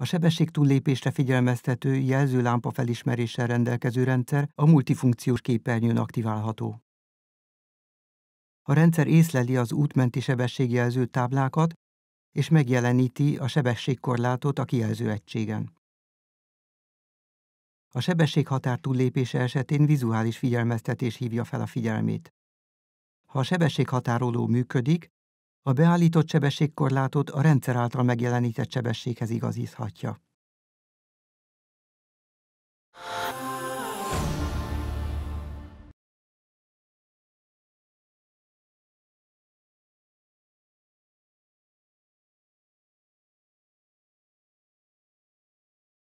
A sebesség túllépésre figyelmeztető jelzőlámpa felismeréssel rendelkező rendszer a multifunkciós képernyőn aktiválható. A rendszer észleli az útmenti sebességjelző táblákat, és megjeleníti a sebességkorlátot a kijelző egységen. A sebességhatár túllépése esetén vizuális figyelmeztetés hívja fel a figyelmét. Ha a sebességhatároló működik, a beállított sebességkorlátot a rendszer által megjelenített sebességhez igazíthatja.